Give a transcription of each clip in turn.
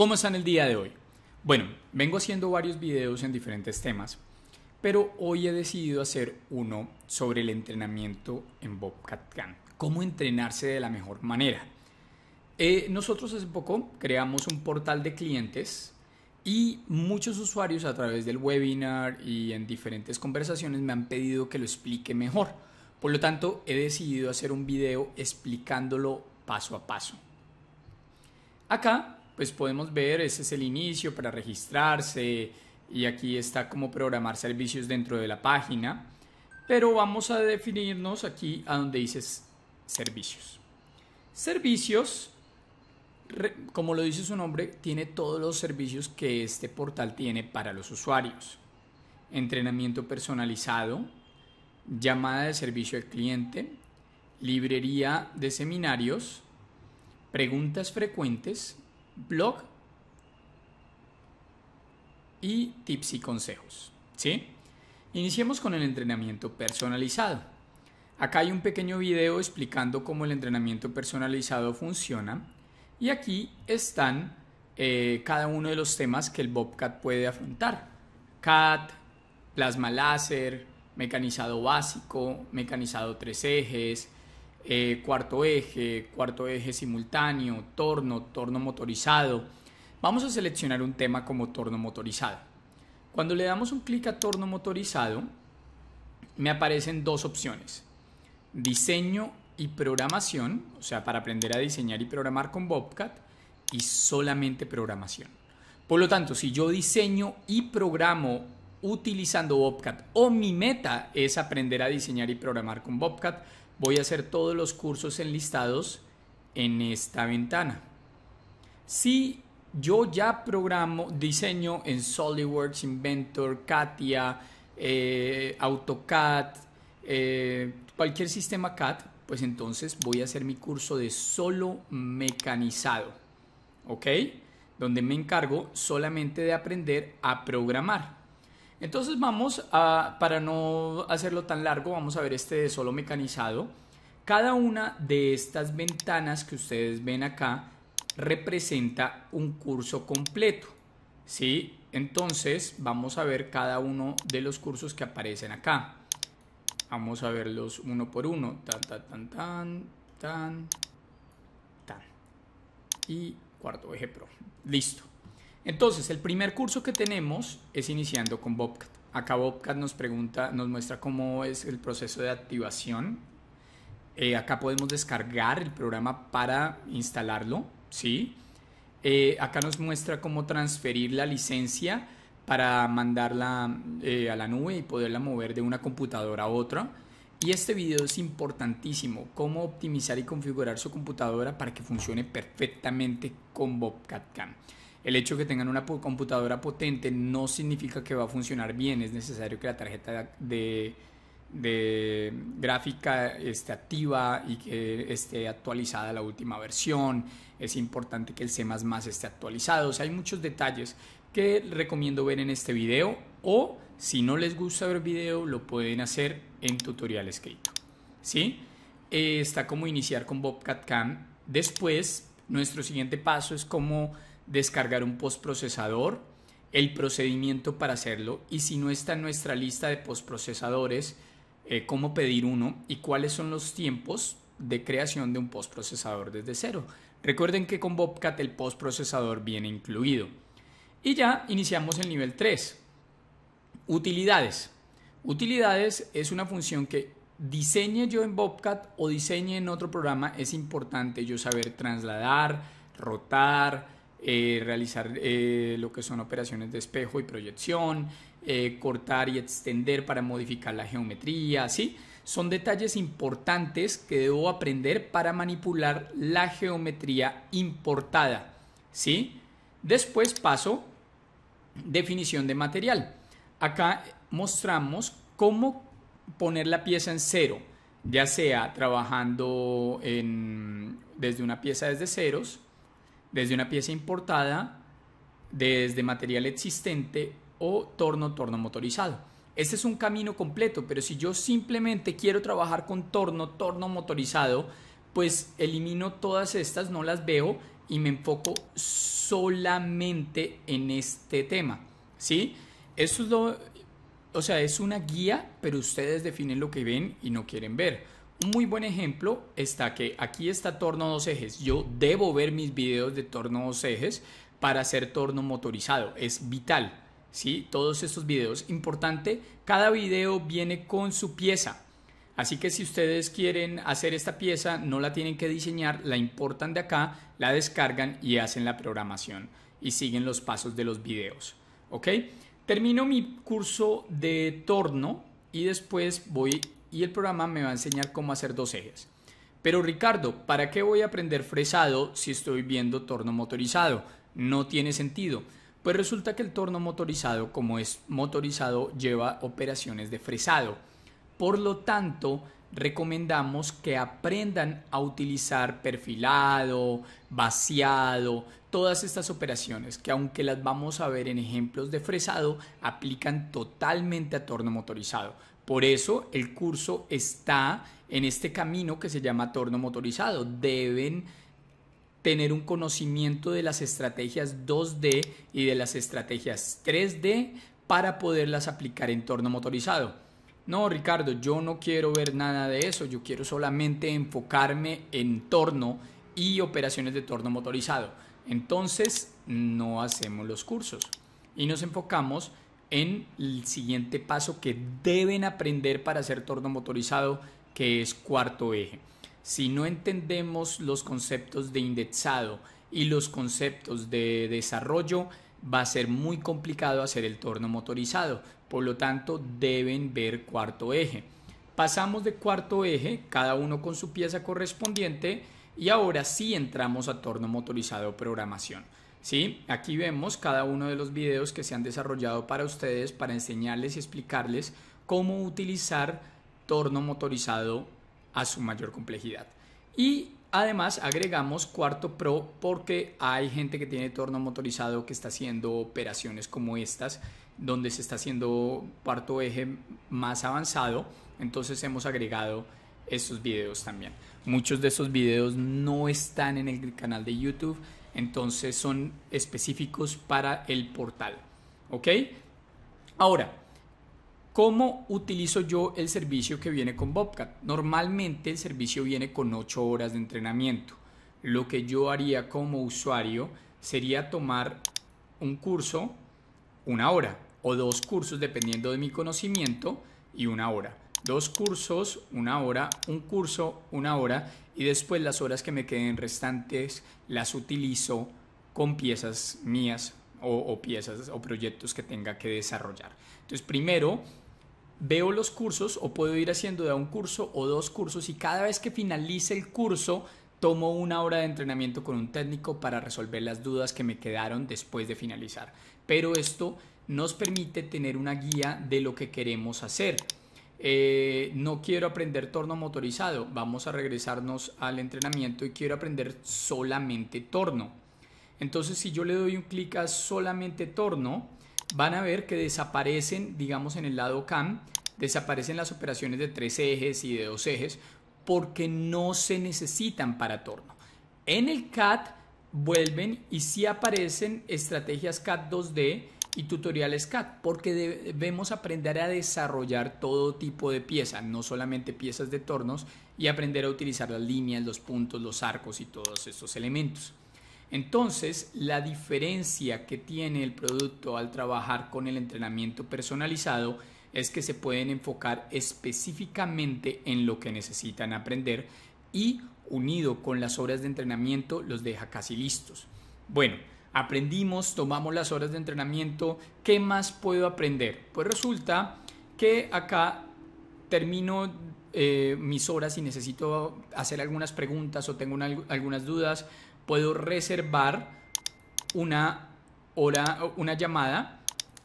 ¿Cómo están el día de hoy? Bueno, vengo haciendo varios videos en diferentes temas, pero hoy he decidido hacer uno sobre el entrenamiento en Bobcat Gun Cómo entrenarse de la mejor manera. Eh, nosotros hace poco creamos un portal de clientes y muchos usuarios a través del webinar y en diferentes conversaciones me han pedido que lo explique mejor. Por lo tanto, he decidido hacer un video explicándolo paso a paso. Acá pues podemos ver, ese es el inicio para registrarse y aquí está cómo programar servicios dentro de la página. Pero vamos a definirnos aquí a donde dices servicios. Servicios, como lo dice su nombre, tiene todos los servicios que este portal tiene para los usuarios. Entrenamiento personalizado, llamada de servicio al cliente, librería de seminarios, preguntas frecuentes, blog y tips y consejos. ¿sí? Iniciemos con el entrenamiento personalizado. Acá hay un pequeño video explicando cómo el entrenamiento personalizado funciona y aquí están eh, cada uno de los temas que el Bobcat puede afrontar. CAT, plasma láser, mecanizado básico, mecanizado tres ejes, eh, cuarto eje, cuarto eje simultáneo, torno, torno motorizado. Vamos a seleccionar un tema como torno motorizado. Cuando le damos un clic a torno motorizado, me aparecen dos opciones. Diseño y programación, o sea, para aprender a diseñar y programar con Bobcat, y solamente programación. Por lo tanto, si yo diseño y programo utilizando Bobcat o mi meta es aprender a diseñar y programar con Bobcat, voy a hacer todos los cursos enlistados en esta ventana. Si yo ya programo diseño en SolidWorks, Inventor, Katia, eh, AutoCAD, eh, cualquier sistema CAD, pues entonces voy a hacer mi curso de solo mecanizado, ¿ok? Donde me encargo solamente de aprender a programar. Entonces vamos a, para no hacerlo tan largo, vamos a ver este de solo mecanizado. Cada una de estas ventanas que ustedes ven acá representa un curso completo. ¿sí? Entonces vamos a ver cada uno de los cursos que aparecen acá. Vamos a verlos uno por uno. Tan, tan, tan, tan, tan, tan. Y cuarto eje pro. Listo. Entonces, el primer curso que tenemos es iniciando con Bobcat. Acá Bobcat nos pregunta, nos muestra cómo es el proceso de activación. Eh, acá podemos descargar el programa para instalarlo, ¿sí? Eh, acá nos muestra cómo transferir la licencia para mandarla eh, a la nube y poderla mover de una computadora a otra. Y este video es importantísimo, cómo optimizar y configurar su computadora para que funcione perfectamente con Bobcat Cam. El hecho de que tengan una computadora potente no significa que va a funcionar bien, es necesario que la tarjeta de, gráfica esté activa y que esté actualizada la última versión, es importante que el C++ esté actualizado, o sea, hay muchos detalles que recomiendo ver en este video o si no les gusta ver video lo pueden hacer en tutorial escrito, ¿sí? Eh, está como iniciar con Bobcat Cam. Después, nuestro siguiente paso es cómo descargar un postprocesador, el procedimiento para hacerlo y si no está en nuestra lista de postprocesadores, eh, cómo pedir uno y cuáles son los tiempos de creación de un postprocesador desde cero. Recuerden que con Bobcat el postprocesador viene incluido. Y ya iniciamos el nivel 3. Utilidades. Utilidades es una función que diseñe yo en Bobcat o diseñe en otro programa. Es importante yo saber trasladar, rotar, eh, realizar eh, lo que son operaciones de espejo y proyección, eh, cortar y extender para modificar la geometría, ¿sí? Son detalles importantes que debo aprender para manipular la geometría importada, ¿sí? Después paso definición de material. Acá mostramos cómo poner la pieza en cero, ya sea trabajando desde una pieza desde ceros, desde una pieza importada, desde material existente o torno, torno motorizado. Este es un camino completo, pero si yo simplemente quiero trabajar con torno, torno motorizado, pues elimino todas estas, no las veo y me enfoco solamente en este tema. ¿Sí? eso lo, o sea, es una guía, pero ustedes definen lo que ven y no quieren ver muy buen ejemplo está que aquí está torno dos ejes. Yo debo ver mis videos de torno dos ejes para hacer torno motorizado. Es vital, ¿sí? Todos estos videos. Importante, cada video viene con su pieza. Así que si ustedes quieren hacer esta pieza, no la tienen que diseñar, la importan de acá, la descargan y hacen la programación y siguen los pasos de los videos. ¿Ok? Termino mi curso de torno y después voy y el programa me va a enseñar cómo hacer dos ejes. Pero Ricardo, ¿para qué voy a aprender fresado si estoy viendo torno motorizado? No tiene sentido. Pues resulta que el torno motorizado, como es motorizado, lleva operaciones de fresado. Por lo tanto, recomendamos que aprendan a utilizar perfilado, vaciado, todas estas operaciones que aunque las vamos a ver en ejemplos de fresado, aplican totalmente a torno motorizado. Por eso el curso está en este camino que se llama torno motorizado. Deben tener un conocimiento de las estrategias 2D y de las estrategias 3D para poderlas aplicar en torno motorizado. No, Ricardo, yo no quiero ver nada de eso, yo quiero solamente enfocarme en torno y operaciones de torno motorizado. Entonces, no hacemos los cursos y nos enfocamos en el siguiente paso que deben aprender para hacer torno motorizado, que es cuarto eje. Si no entendemos los conceptos de indexado y los conceptos de desarrollo, va a ser muy complicado hacer el torno motorizado. Por lo tanto, deben ver cuarto eje. Pasamos de cuarto eje, cada uno con su pieza correspondiente, y ahora sí entramos a torno motorizado programación. ¿sí? Aquí vemos cada uno de los videos que se han desarrollado para ustedes para enseñarles y explicarles cómo utilizar torno motorizado a su mayor complejidad. Y Además, agregamos cuarto pro porque hay gente que tiene torno motorizado que está haciendo operaciones como estas, donde se está haciendo cuarto eje más avanzado. Entonces hemos agregado estos videos también. Muchos de esos videos no están en el canal de YouTube, entonces son específicos para el portal. ¿Ok? Ahora, ¿cómo utilizo yo el servicio que viene con Bobcat? Normalmente el servicio viene con 8 horas de entrenamiento. Lo que yo haría como usuario sería tomar un curso, una hora, o dos cursos dependiendo de mi conocimiento, y una hora dos cursos, una hora, un curso, una hora, y después las horas que me queden restantes las utilizo con piezas mías o, piezas o proyectos que tenga que desarrollar. Entonces, primero veo los cursos o puedo ir haciendo de un curso o dos cursos y cada vez que finalice el curso tomo una hora de entrenamiento con un técnico para resolver las dudas que me quedaron después de finalizar. Pero esto nos permite tener una guía de lo que queremos hacer. Eh, no quiero aprender torno motorizado, vamos a regresarnos al entrenamiento y quiero aprender solamente torno. Entonces si yo le doy un clic a solamente torno, van a ver que desaparecen, digamos en el lado CAM, desaparecen las operaciones de tres ejes y de dos ejes porque no se necesitan para torno. En el cat vuelven y si aparecen estrategias cat 2D y tutoriales CAD, porque debemos aprender a desarrollar todo tipo de piezas, no solamente piezas de tornos, y aprender a utilizar las líneas, los puntos, los arcos y todos estos elementos. Entonces, la diferencia que tiene el producto al trabajar con el entrenamiento personalizado es que se pueden enfocar específicamente en lo que necesitan aprender y unido con las horas de entrenamiento los deja casi listos. Bueno, aprendimos, tomamos las horas de entrenamiento, ¿qué más puedo aprender? Pues resulta que acá termino eh, mis horas y necesito hacer algunas preguntas o tengo algunas dudas, puedo reservar una hora, una llamada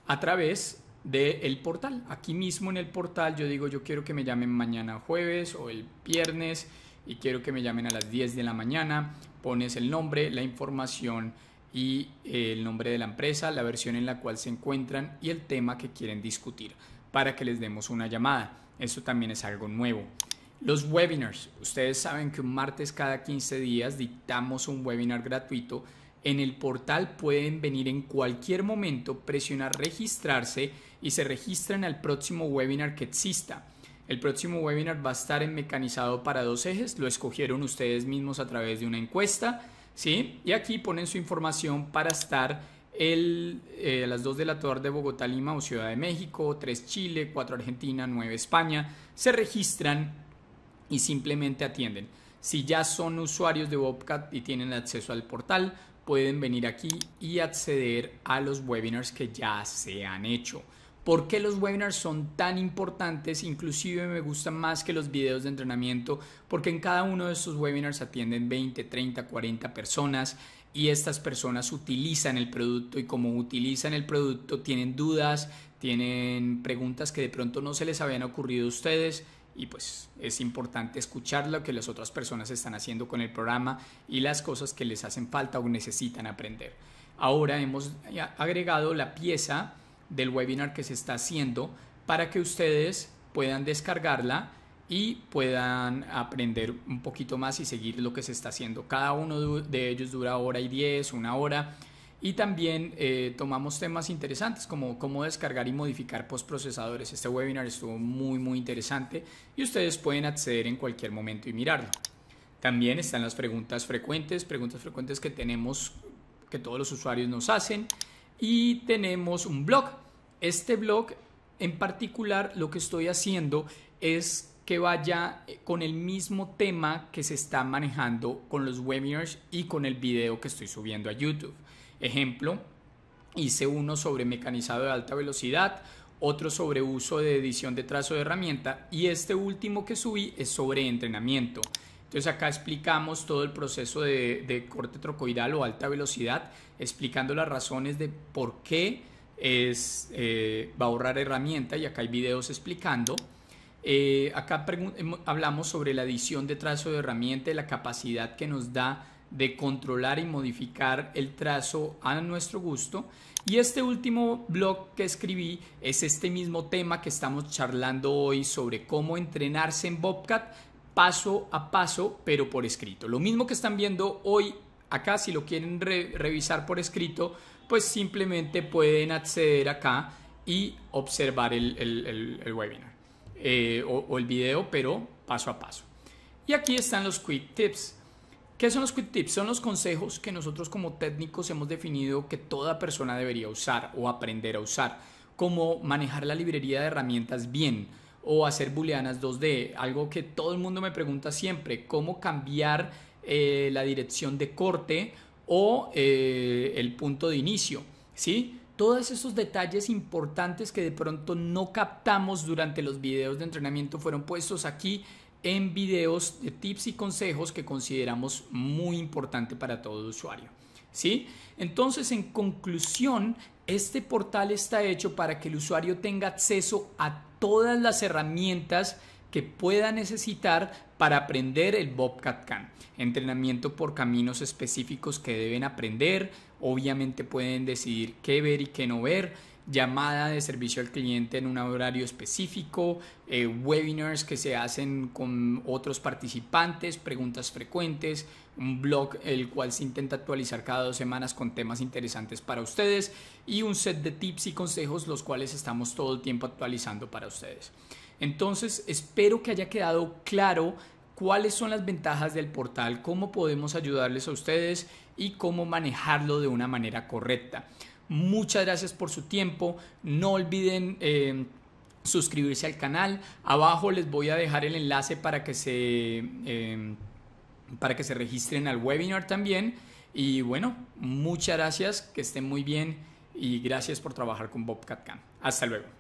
a través del portal. Aquí mismo en el portal yo digo yo quiero que me llamen mañana jueves o el viernes y quiero que me llamen a las 10 de la mañana. Pones el nombre, la información y eh, el nombre de la empresa, la versión en la cual se encuentran y el tema que quieren discutir para que les demos una llamada. Esto también es algo nuevo. Los webinars. Ustedes saben que un martes cada 15 días dictamos un webinar gratuito. En el portal pueden venir en cualquier momento, presionar registrarse y se registran al próximo webinar que exista. El próximo webinar va a estar en mecanizado para dos ejes. Lo escogieron ustedes mismos a través de una encuesta y aquí ponen su información para estar eh, a las 2 de la tarde de Bogotá, Lima o Ciudad de México, 3 Chile, 4 Argentina, 9 España, se registran y simplemente atienden. Si ya son usuarios de Bobcat y tienen acceso al portal, pueden venir aquí y acceder a los webinars que ya se han hecho por qué los webinars son tan importantes, inclusive me gustan más que los videos de entrenamiento, porque en cada uno de estos webinars atienden 20, 30, 40 personas y estas personas utilizan el producto y como utilizan el producto tienen dudas, tienen preguntas que de pronto no se les habían ocurrido a ustedes y pues es importante escuchar lo que las otras personas están haciendo con el programa y las cosas que les hacen falta o necesitan aprender. Ahora hemos agregado la pieza del webinar que se está haciendo para que ustedes puedan descargarla y puedan aprender un poquito más y seguir lo que se está haciendo. Cada uno de ellos dura hora y diez, una hora. Y también eh, tomamos temas interesantes como cómo descargar y modificar postprocesadores. Este webinar estuvo muy, muy interesante y ustedes pueden acceder en cualquier momento y mirarlo. También están las preguntas frecuentes, preguntas frecuentes que tenemos, que todos los usuarios nos hacen y tenemos un blog. Este blog en particular lo que estoy haciendo es que vaya eh, con el mismo tema que se está manejando con los webinars y con el video que estoy subiendo a YouTube. Ejemplo, hice uno sobre mecanizado de alta velocidad, otro sobre uso de edición de trazo de herramienta y este último que subí es sobre entrenamiento. Entonces acá explicamos todo el proceso de, corte trocoidal o alta velocidad, explicando las razones de por qué es, eh, va a ahorrar herramienta y acá hay videos explicando. Eh, acá em, hablamos sobre la adición de trazo de herramienta y la capacidad que nos da de controlar y modificar el trazo a nuestro gusto. Y este último blog que escribí es este mismo tema que estamos charlando hoy sobre cómo entrenarse en Bobcat, paso a paso, pero por escrito. Lo mismo que están viendo hoy acá, si lo quieren revisar por escrito, pues simplemente pueden acceder acá y observar el, webinar eh, o, el video, pero paso a paso. Y aquí están los quick tips. ¿Qué son los quick tips? Son los consejos que nosotros como técnicos hemos definido que toda persona debería usar o aprender a usar, Cómo manejar la librería de herramientas bien, o hacer booleanas 2D. Algo que todo el mundo me pregunta siempre, cómo cambiar eh, la dirección de corte o eh, el punto de inicio. ¿sí? Todos esos detalles importantes que de pronto no captamos durante los videos de entrenamiento fueron puestos aquí en videos de tips y consejos que consideramos muy importante para todo usuario. ¿Sí? Entonces, en conclusión, este portal está hecho para que el usuario tenga acceso a todas las herramientas que pueda necesitar para aprender el Bobcat Can. Entrenamiento por caminos específicos que deben aprender, obviamente pueden decidir qué ver y qué no ver llamada de servicio al cliente en un horario específico, eh, webinars que se hacen con otros participantes, preguntas frecuentes, un blog el cual se intenta actualizar cada dos semanas con temas interesantes para ustedes y un set de tips y consejos los cuales estamos todo el tiempo actualizando para ustedes. Entonces, espero que haya quedado claro cuáles son las ventajas del portal, cómo podemos ayudarles a ustedes y cómo manejarlo de una manera correcta. Muchas gracias por su tiempo. No olviden... Eh, suscribirse al canal. Abajo les voy a dejar el enlace para que se, eh, para que se registren al webinar también. Y bueno, muchas gracias, que estén muy bien y gracias por trabajar con Bobcat Hasta luego.